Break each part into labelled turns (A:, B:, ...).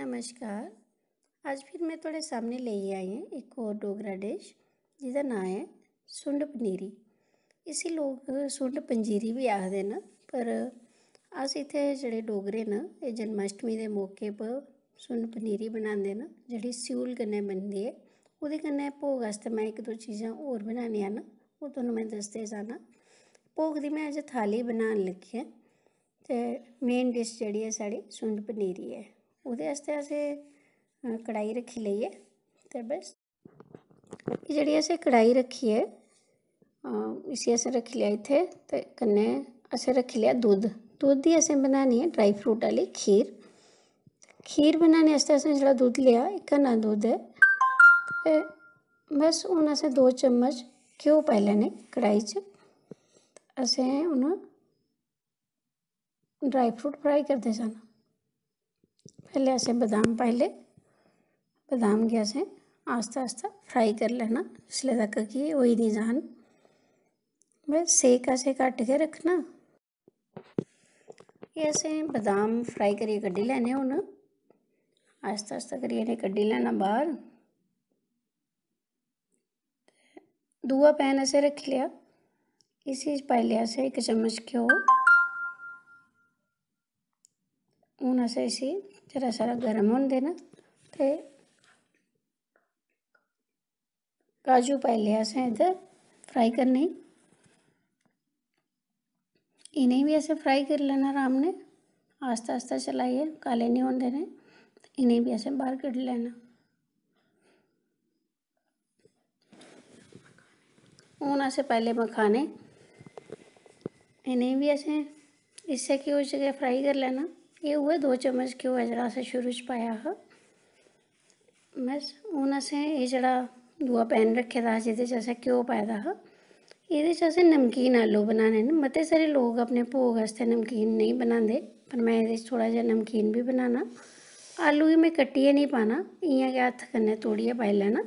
A: नमस्कार ਅੱਜ ਫਿਰ ਮੈਂ ਤੁਹਾਡੇ ਸਾਹਮਣੇ ਲਈ ਆਈ ਹਾਂ ਇੱਕ ਹੋਰ ਡੋਗਰਾ ਡਿਸ਼ ਜਿਹਦਾ ਨਾਮ ਹੈ ਸੁੰਡ ਪਨੀਰੀ ਇਸੇ ਲੋਕ ਸੁੰਡ ਪੰਜੀਰੀ ਵੀ ਆਖਦੇ ਨੇ ਪਰ ਅਸ ਇਥੇ ਜਿਹੜੇ ਡੋਗਰੇ ਨੇ ਇਹ ਜਨਮਸ਼ਟਮੀ ਦੇ ਮੌਕੇ 'ਤੇ ਸੁੰਡ ਪਨੀਰੀ ਬਣਾਉਂਦੇ ਨੇ ਜਿਹੜੀ ਸਿਉਲ ਕਨੇ ਬਣਦੀ ਹੈ ਉਹਦੇ ਕਨੇ ਭੋਗ ਵਾਸਤੇ ਮੈਂ ਇੱਕ ਦੋ ਚੀਜ਼ਾਂ ਹੋਰ ਬਣਾਉਣੀਆਂ ਨੇ ਉਹ ਤੁਹਾਨੂੰ ਮੈਂ ਦੱਸਦੇ ਜਾਣਾ ਭੋਗ ਦੀ ਮੈਂ ਅੱਜ ਥਾਲੀ ਬਣਾਉਣ ਲੱਗੀ ਹਾਂ ਤੇ ਮੇਨ ਡਿਸ਼ ਜਿਹੜੀ ਹੈ ਸਾਡੀ ਸੁੰਡ ਪਨੀਰੀ ਹੈ उसे अस अं, कढ़ाई रखी रक्खी लेइयै ते बस जी असें कढ़ाई रखी है अं, इसी असें रखी लिया इतने तो कन्नै असें रक्खी लेआ दुद्ध दुद्ध दी असें बनानी है ड्राई फ्रूट आई खीर खीर बनाने असें जो दुद्ध लिया एह् घना दुद्ध है ते बस हूँ असें दो चम्मच घ्यो पाई लैने कढ़ाई च असें हूँ ड्राई फ्रूट फ्राई करते जाना पहले ऐसे बादाम पहले बादाम के ऐसे आस्ता आस्ता फ्राई कर लेना इसलिए तक कि वही नहीं जान बस सेक ऐसे काट के रखना ये ऐसे बादाम फ्राई करिए कड्डी लेने हो ना आस्ता आस्ता करिए कड्डी लेना बाहर दूआ पैन ऐसे रख लिया इसी पाई लिया से एक चम्मच घ्यो असं इसी जरा सारा गर्म होने देना ते काजू पाई पाहिले असें इधर फ्राई करने इन्हें भी असें फ्राई कर लेना आराम ने आस्ता आस्ता चलाइए काले नहीं होने देने इन्हें भी असें बाहर कट लेना ऊना असें पहले मखाने इन्हें भी असें इससे की हो जगह फ्राई कर लेना हुए दो चम्मच च पाया हा बस हूँ असें ಎ जरा दूआ पैन रखे दा जिसे असें घ्यो पाए दा हा एह्दे असें नमकीन आलू बनाने न मते सारे लोग अपने भोग आस्ते नमकीन नहीं बनाते पर मैं ये थोड़ा जहा नमकीन भी बनाना आलू ही मैं कट्टिए नहीं पाना इं हथ हत्थ पाई लैना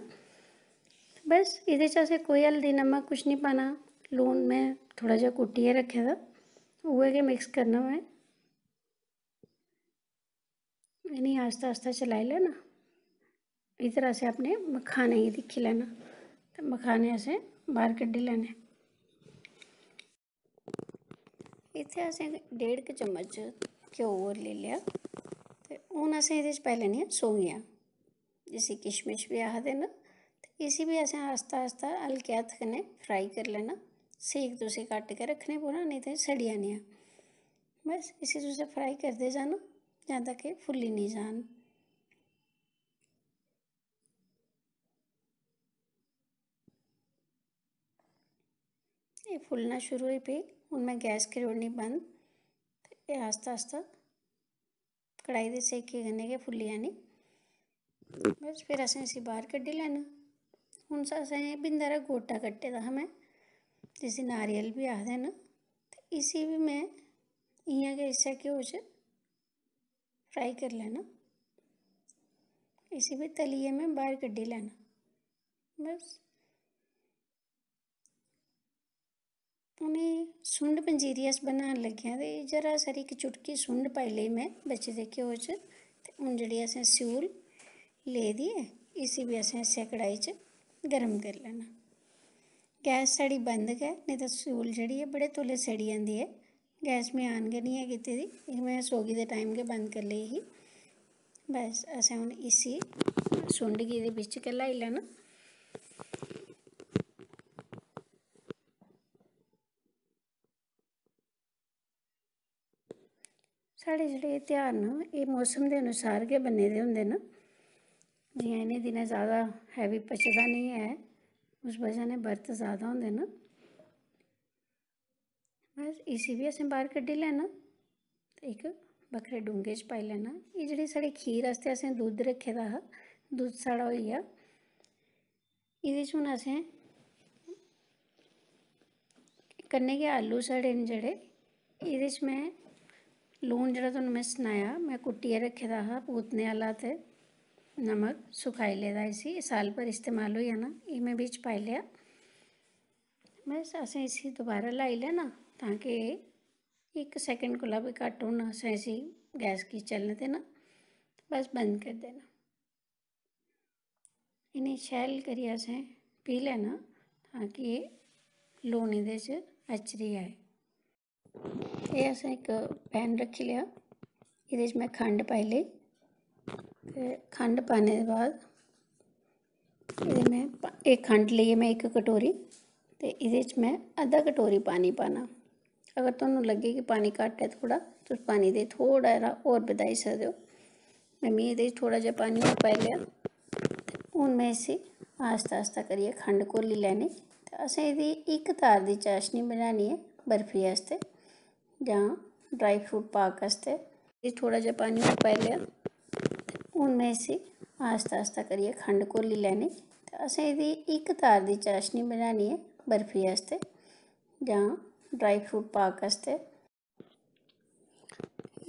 A: बस ये असें कोई हल्दी नमक कुछ नहीं पाना लून मैं थोड़ा जहा कुटिए रखे दा उ मिक्स करना मैं यानी आस्ता आस्ता चलाई लेना इस तरह से आपने मखाने ये दिखी लेना तो मखाने से बाहर कड्ढी लेने इतने असें डेढ़ के चम्मच घ्यो होर ले लिया तो हूँ असें ये पाई लैनियां सौंगियां जिसे किशमिश भी आखते तो न इसी भी असें आस्ता आस्ता हल्के हत्थ कन्नै फ्राई कर लेना सेक तुसें कट के रखने पौना नहीं तो सड़ी जानियां बस इसी तुसें फ्राई करते जाना यहाँ तक है नहीं जान ये फुलना शुरू हुई पे उनमें गैस की रोडनी बंद ये आस्ता आस्ता कढ़ाई दे सेक गन्ने के फुली आनी बस फिर असें इसी बाहर क्ढी लैना हूँ असें बिंदा रा गोटा कट्टे दा हमें जिसी नारियल भी आखदे न तो इसी भी मैं इं गै इस्सै घ्यो फ्राई कर लेना इसी भी तलिए में बाहर कड्डी लेना बस उन्हें सुंड पंजीरियास बनान लगिया तो जरा सर एक चुटकी सुंड पाई ली मैं बच्चे देखिए घ्यो हूँ तो जी असें स्यूल ले दिए इसी भी असें इस कढ़ाई च गर्म कर लेना गैस साड़ी बंद है नहीं तो स्यूल जी है बड़े तौले सड़ी जाती है गैस में आन के नहीं है कीती दी मैं सोगी दे टाइम के बंद कर ले ही बस असें हून इसी सुंड की एह्दे बिच्च गै लाई लैना साढ़े जेह्ड़े ध्यार न एह् मौसम दे अनुसार के बने दे होंदे न जियां इ'नें दिनें ज़्यादा हैवी पचदा नहीं है उस वजह ने बर्त ज़्यादा होंदे न बस इसी भी असें संभार क्ढी लैना ते इक बक्खरे डूंगे च पाई लैना ये जी साढ़ी खीर आस्तै असें दुद्ध रखे दा हा दुद्ध साढ़ा हो गया ये हूँ असें कन्ने के आलू साढ़े न जड़े ये मैं में लून जेह्ड़ा थुहानू मैं सनाया मैं कुट्टियै रखे दा हा पूतने आह्ला तो नमक सुखाई ले साल भर इस्तेमाल हो जाना ये मैं बिच पाई लिया बस असें इसी दोबारा लाई लेना ताकि एक सेकंड को भी घट होना ऐसी गैस की चलने देना तो बस बंद कर देना इन्हें शैल करी असें पी लेना ताकि ये लून ये अचरी आए ये असें एक पैन रखी लिया ये मैं खंड पाई ली खंड पाने के बाद ये मैं एक खंड लिए मैं एक कटोरी तो ये मैं अद्धा कटोरी पानी पाना ਅਗਰ ਤੁਹਾਨੂੰ ਲੱਗੇ ਕਿ ਪਾਣੀ ਘੱਟ ਹੈ ਥੋੜਾ ਤੁਸੀਂ ਪਾਣੀ ਦੇ ਥੋੜਾ ਜਿਹਾ ਹੋਰ ਵਧਾਈ ਸਕਦੇ ਹੋ मैं मेरे थोड़ा जहा पानी और पै लिया हूँ मैं इसे आस्ता आस्ता करिए खंड घोली लैने तो असं ये एक तार की चाशनी बनानी है बर्फी वास्ते ड्राई फ्रूट पाक वास्ते थोड़ा जहा पानी और पै लिया हूँ मैं इसे आस्ता आस्ता करिए खंड घोली लैने तो असं ये एक तार की चाशनी बनानी है बर्फी वास्ते ड्राई फ्रूट पाक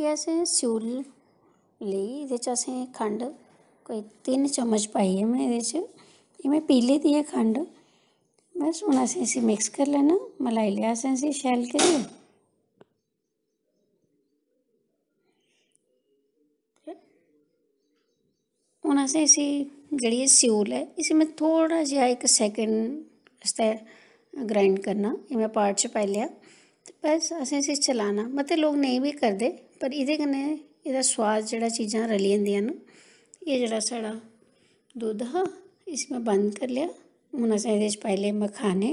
A: ये स्यूल ली ये असें खंड कोई तीन चम्मच पाई है मैं ये मैं पीले दी है खंड बस हूँ असें इसी मिक्स कर लेना मलाई लिया असें इसी शैल कर हूँ असें इसी जेह्ड़ी स्यूल है इसी में थोड़ा जहा एक सैकेंड ग्राइंड करना मैं पार्ट च पाई लिया ते बस असें इसी चलाना मत लोग नहीं भी करते पर ये कन्नै स्वाद सोआद चीज़ा रली जंदियां न एह् जेह्ड़ा दुद्ध हा इसी में बंद कर लिया हूँ असें ये पाई ले मखाने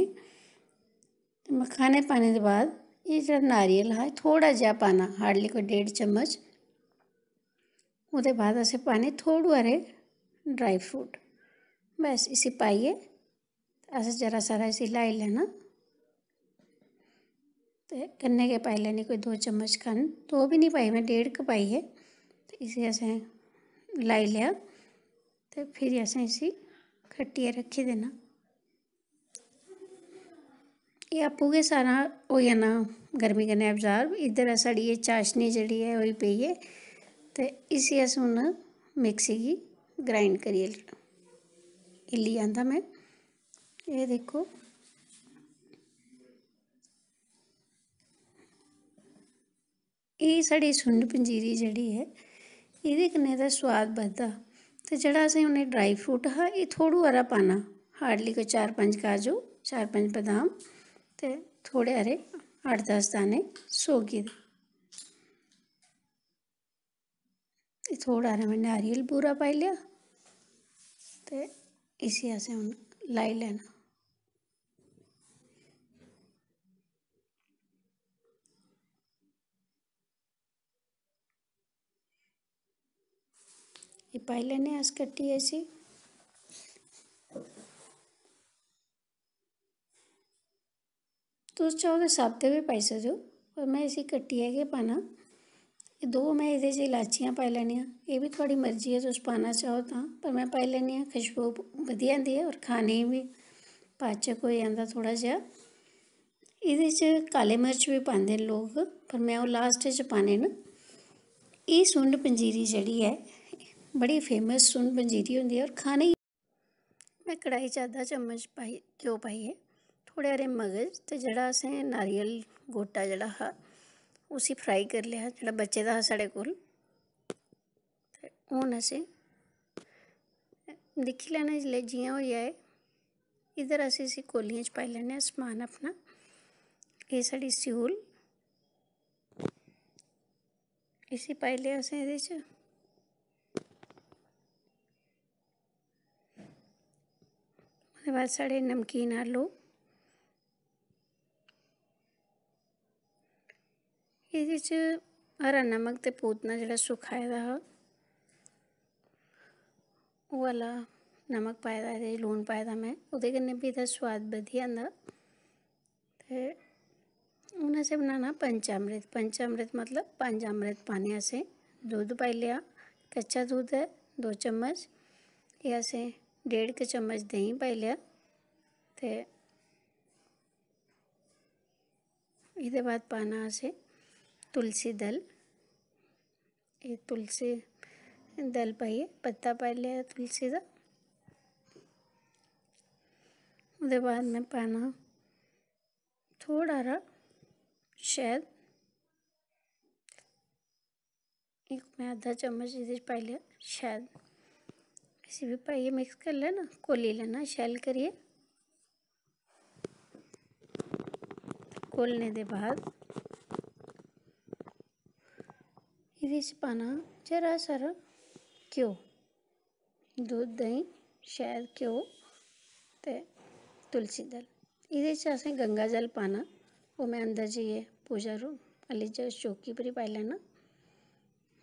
A: मखाने पाने के बाद ये जेह्ड़ा नारियल हा थोड़ा जहा पाना हार्डली कोई डेढ चम्मच वो बाद असें पाने थोह्ड़े हारे ड्राई फ्रूट बस इसी पाइए असं जरा सारा लाई लेना तो गन्ने के पाई लेने कोई दो चम्मच खंड दो भी नहीं पाई मैं डेढ़ क पाई है तो इसे असें लाई लिया तो फिर असें इसी खट्टिया रखी देना ये आपू गै सारा हो जाना गर्मी कन्नै अब्जार्व इधर साड़ी चाशनी जड़ी है वही पेई ऐ इसी अस हूँ मिक्सी ग्राइंड करिए इल्ली आता में ये देखो ये साढ़ी सुंड पंजीरी जड़ी है ये कन्नै एह्दा सोआद बधदा ते जेह्ड़ा असें उ'नें ड्राई फ्रूट हा ये थोड़ा हारा पाना हार्डली कोई चार पाँच काजू चार पाँच बदाम तो थोड़े हारे अठ दस दाने सौंगी थोड़ा हारा में नारियल पूरा पाई लिया तो इसी असें हम लाई लैना ये पाइलन है इसका टी ऐसी तो चौदह साबते हुए पैसा जो और मैं इसी कट्टी है के पाना ये दो मैं इधर से इलाचियाँ पाई लैनी ये भी थोड़ी मर्जी है जो तो पाना चाहो तो पर मैं पाई लैनी है खुशबू वधिया आती है और खाने भी पाचक हो जाता थोड़ा जहा ये काले मिर्च भी पाते लोग पर मैं वो लास्ट पाने न ये सुंड पंजीरी जड़ी है बड़ी फेमस सुन पंजीरी होंगी ऐ होर खाने ही मैं कढ़ाई च अद्धा चम्मच पाई घ्यो पाइयै थोड़े हारे मगज तो जड़ा असें नारियल गोटा जड़ा हा उसी फ्राई कर लिया जो बचे का हा साढ़े कोल ते असें दिक्खी लैना जल्द जिया हो जाए इधर अस इसी कोलियों पाई लैने समान अपना ये साड़ी स्यूल इसी पाई लिया असें उसके बाद सड़े नमकीन आलू ये हरा नमक तो पूतना जोड़ा सुखाए वाला नमक पाए लून पाए मैं उदे भी सुद बधी आता तो हूँ असें बनाना पंचामृत पंचामृत मतलब पंज अमृत पाने असें दुद्ध पाई लिया कच्चा दुद्ध है दो चम्मच ये असें डेढ़ के चम्मच दही लिया ते ये बाद पाना है तुलसी दल ये तुलसी दल पाइए पत्ता लिया तुलसी का उसके बाद में पाना थोड़ा रा शहद एक मैं आधा चम्मच इधर लिया शहद किसी भी पाइए मिक्स कर लेना को ले लेना शैल करिए खोलने के बाद इधर पाना जरा सारा घ्यो दूध दही शैद घ्यो ते तुलसी दल ये असें गंगा जल पाना वो मैं अंदर जाइए पूजा रूम अली चौकी पर ही पाई लैना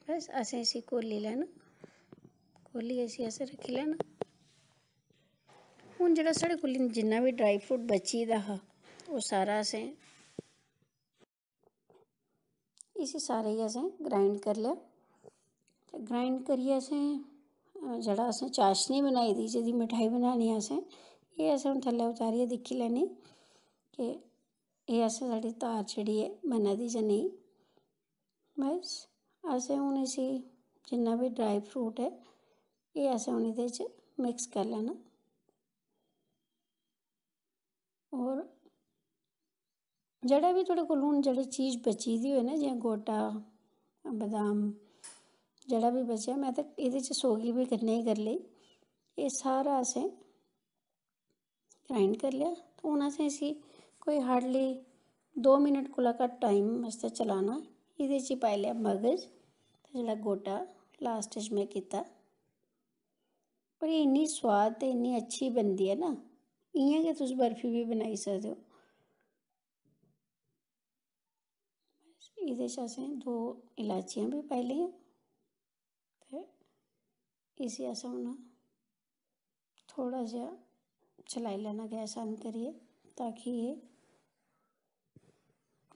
A: बस असें इसी घोली लैना खोलिए ऐसे ऐसे रखी लेना हूँ जो साढ़े को जिन्ना भी ड्राई फ्रूट बची दा हा वो सारा असें इसी सारे ही असें ग्राइंड कर लिया ते ग्राइंड करियै असें जड़ा असें चाशनी बनाई दी जी मिठाई बनानी असें ये असें हून थल्लै उतारियै दिखी लैनी कि एह् असें साड़ी तार जड़ी है बना दी जां नेईं बस असें हून इसी जिन्ना भी ड्राई फ्रूट है ये ऐसे होनी दीजिए मिक्स कर लेना और जड़ा भी थोड़े को लून जड़ी चीज़ बची दी हो ना जियां गोटा बदाम जड़ा भी बचेआ मैं तो ये सोगी भी करने ही कर ली ये सारा असें ग्राइंड कर लिया तो हूँ असें इसी कोई हार्डली दो मिनट को घट्ट टाइम चलाना ये पाई लिया मगज ते जेह्ड़ा गोटा लास्ट में कीता पर इन्नी स्वाद तो इन्नी अच्छी बनती है ना इं गै तुम बर्फी भी बनाई सकते ये एह्दे असें दो इलाचियां भी पाई लिया ते इसी असें थोड़ा जहा चलाई लैना गैस आन करिए ताकि ये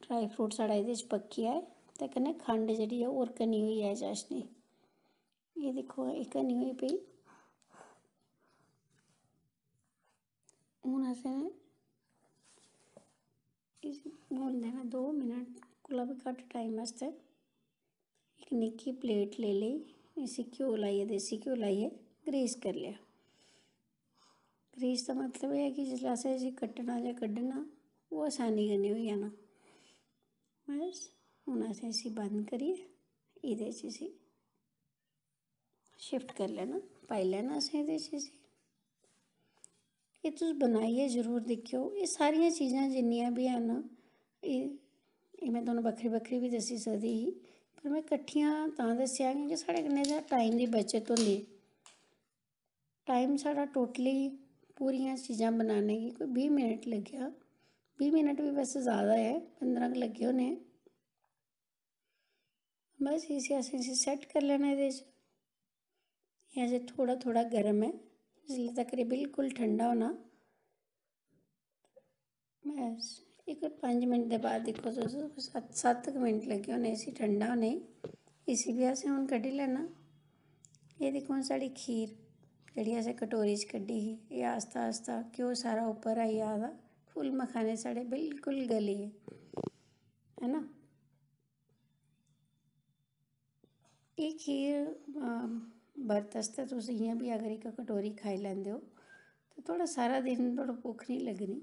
A: ड्राई फ्रूट साढ़ा ये पक्की जाए तो कन्नै खंड जी और होर घनी होई जाए चाशनी ये देखो एक घनी हुई पी होना से इस भूनने में दो मिनट कुला भी घट टाइम वास्ते एक निकी प्लेट ले ली इसी घ्यो लाइए देसी घ्यो लाइए ग्रीस कर लिया ग्रीस का मतलब यह है कि जिस असें इसी कट्टा या क्डना वो आसानी करनी हो जाना बस हूँ असें इसी बंद करिए ये इसी शिफ्ट कर लेना पाई लेना असें इसी ये तुम तो बनाइए जरूर दिक्खेओ ये सारिया चीज़ा जिन्या भी हैं एह् एह् में बखरी बक्खरी बक्खरी बी दस्सी ही पर मैं कट्ठिया तां दस्सियां क्योंकि साढ़े कन्नै टाइम की बचत होंदी टाइम साढ़ा टोटली पूरी चीज़ा बनाने की कोई भी मिनट लग्या भी मिनट भी वैसे ज़्यादा है पंद्रह क लग्गे होने बस इसी असें सैट कर लेना ये एह्दे थोड़ा थोड़ा गर्म है ज़ीरा बिल्कुल ठंडा होना बस एक पाँच मिनट के बाद देखो तो सत सत्त मिनट लगे होने इसी ठंडा होने इसी भी असें हूँ क्ढी लेना ये देखो हूँ साड़ी खीर जी असें कटोरी क्ढी ही ये आस्ता आस्ता घ्यो सारा उपर आई जा फुल मखाने साढ़े बिल्कुल गली है है ना ये खीर ਬਰਤਸਤ ਤੁਸੀਂ ਇਹ ਵੀ ਅਗਰ ਇੱਕ ਕਟੋਰੀ ਖਾਈ ਲੈਂਦੇ ਹੋ ਤਾਂ ਥੋੜਾ ਸਾਰਾ ਦਿਨ ਤੁਹਾਨੂੰ ਭੁੱਖ ਨਹੀਂ ਲੱਗਣੀ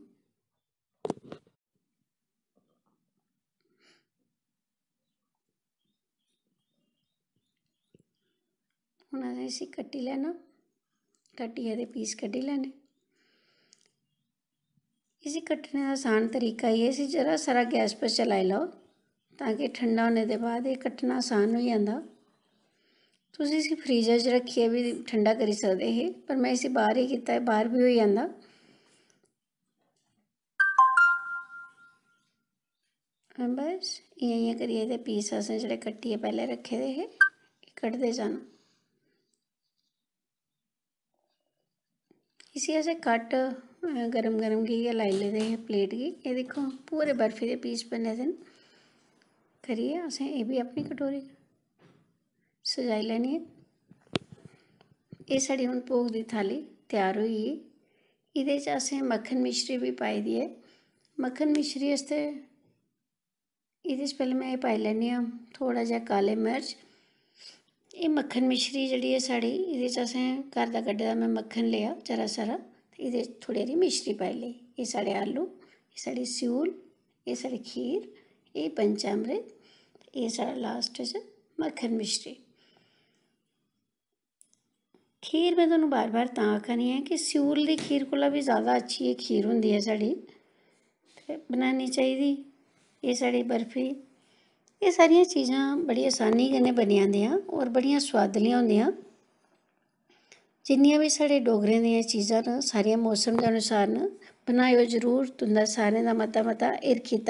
A: ਹੁਣ ਅਸੀਂ ਕੱਟੀ ਲੈਣਾ ਕੱਟੀ ਇਹਦੇ ਪੀਸ ਕੱਢੀ ਲੈਣੇ ਇਸੇ ਕੱਟਣ ਦਾ ਆਸਾਨ ਤਰੀਕਾ ਇਹ ਸੀ ਜਰਾ ਸਾਰਾ ਗੈਸ 'ਤੇ ਚਲਾਈ ਲਓ ਤਾਂ ਕਿ ਠੰਡਾ ਹੋਣੇ ਦੇ ਬਾਅਦ ਇਹ ਕੱਟਣਾ ਆਸਾਨ ਹੋ ਜਾਂਦਾ तुम इसी फ्रिज रखिए भी ठंडा करी सकते हैं पर मैं इसे बाहर ही किया बाहर भी हो जाता हाँ, बस इं इं कर पीस अस जो कट्टी पहले रखे दे कटते जाना इसी अस कट गरम गरम की गै लाई लेते हैं प्लेट की ये देखो पूरे बर्फी के पीस बने दिन करिए असें ये भी अपनी कटोरी सजाई लैनी ये साड़ी हून भोग की थाली तैयार हुई गेई एह्दे असें मक्खन मिश्री भी पाई दी है मक्खन मिश्री आस्तै ये पहले मैं ये पाई लैनी हूँ थोड़ा जहा काले मिर्च ये मक्खन मिश्री जी है साड़ी ये असें घर का कड्ढे दा में मक्खन लिया जरा सारा ये थोड़ी च हारी मिश्री पाई ली ये साढ़े आलू ये साड़ी स्यूल ये साड़ी खीर ये पंचामृत ये साढ़ा लास्ट च मक्खन मिश्री ਖੀਰ ਮੈਂ ਤੁਹਾਨੂੰ ਬਾਰ-ਬਾਰ ਤਾਂ ਕਹਨੀ ਹੈ ਕਿ ਸਿਉਲ ਦੀ ਖੀਰ ਕੋਲਾ ਵੀ ਜ਼ਿਆਦਾ ਅੱਛੀ ਹੈ ਖੀਰ ਹੁੰਦੀ ਹੈ ਸਾਡੀ ਤੇ ਬਣਾਉਣੀ ਚਾਹੀਦੀ ਇਹ ਸਾਡੀ ਬਰਫੀ ਇਹ ਸਾਰੀਆਂ ਚੀਜ਼ਾਂ ਬੜੀ ਆਸਾਨੀ ਕਨੇ ਬਣੀ ਆ ਔਰ ਬੜੀਆਂ ਸਵਾਦਲੀਆਂ ਹੁੰਦੀਆਂ ਜਿੰਨੀਆਂ ਵੀ ਸਾਡੇ ਡੋਗਰੇ ਦੀਆਂ ਚੀਜ਼ਾਂ ਨੇ ਸਾਰੀਆਂ ਮੌਸਮ ਦੇ ਅਨੁਸਾਰ ਨੇ ਬਣਾਇਓ ਜ਼ਰੂਰ ਤੁੰਦਾ ਸਾਰੇ ਦਾ ਮਤਾ ਮਤਾ ਇਰਖੀ